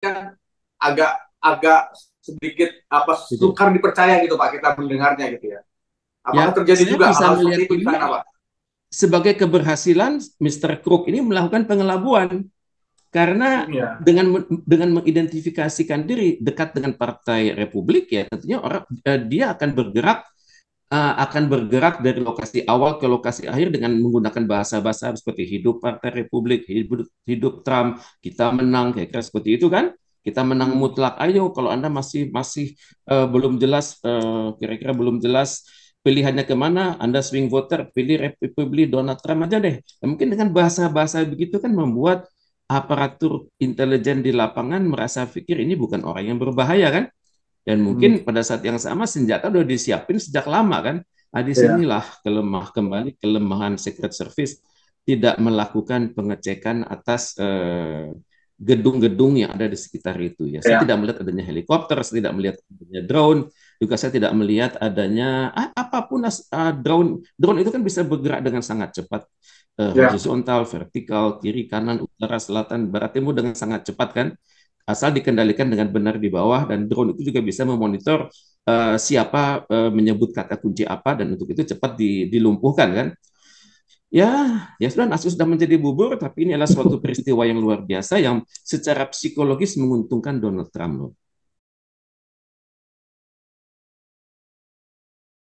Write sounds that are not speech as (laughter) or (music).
kan agak agak sedikit apa sukar dipercaya gitu Pak kita mendengarnya gitu ya. Apakah ya, terjadi juga bisa hal seperti itu di sana Pak? Sebagai keberhasilan Mr. Crook ini melakukan pengelabuan karena ya. dengan dengan mengidentifikasikan diri dekat dengan Partai Republik ya tentunya orang eh, dia akan bergerak uh, akan bergerak dari lokasi awal ke lokasi akhir dengan menggunakan bahasa-bahasa seperti hidup Partai Republik, hidup, hidup Trump, kita menang, kayak kira seperti itu kan? Kita menang hmm. mutlak. Ayo, kalau anda masih masih uh, belum jelas, eh, kira-kira uh, belum jelas pilihannya kemana, anda swing voter pilih Republik Donald Trump aja deh. Ya, mungkin dengan bahasa-bahasa begitu kan membuat aparatur intelijen di lapangan merasa pikir ini bukan orang yang berbahaya kan? Dan mungkin hmm. pada saat yang sama senjata sudah disiapin sejak lama kan. Nah, di iya. sinilah yeah. kelemah kembali kelemahan Secret Service tidak melakukan pengecekan atas gedung eh, gedung-gedung yang ada di sekitar itu. Ya, yeah. saya iya. tidak melihat adanya helikopter, saya tidak melihat adanya drone, juga saya tidak melihat adanya ah, apapun ah, drone. Drone itu kan bisa bergerak dengan sangat cepat, horizontal yeah. Iya. horizontal, vertikal, kiri, kanan, utara, selatan, barat, timur dengan sangat cepat kan asal dikendalikan dengan benar di bawah dan drone itu juga bisa memonitor uh, siapa uh, menyebut kata kunci apa dan untuk itu cepat di, dilumpuhkan kan ya ya sudah nasi sudah menjadi bubur tapi ini adalah suatu (laughs) peristiwa yang luar biasa yang secara psikologis menguntungkan Donald Trump loh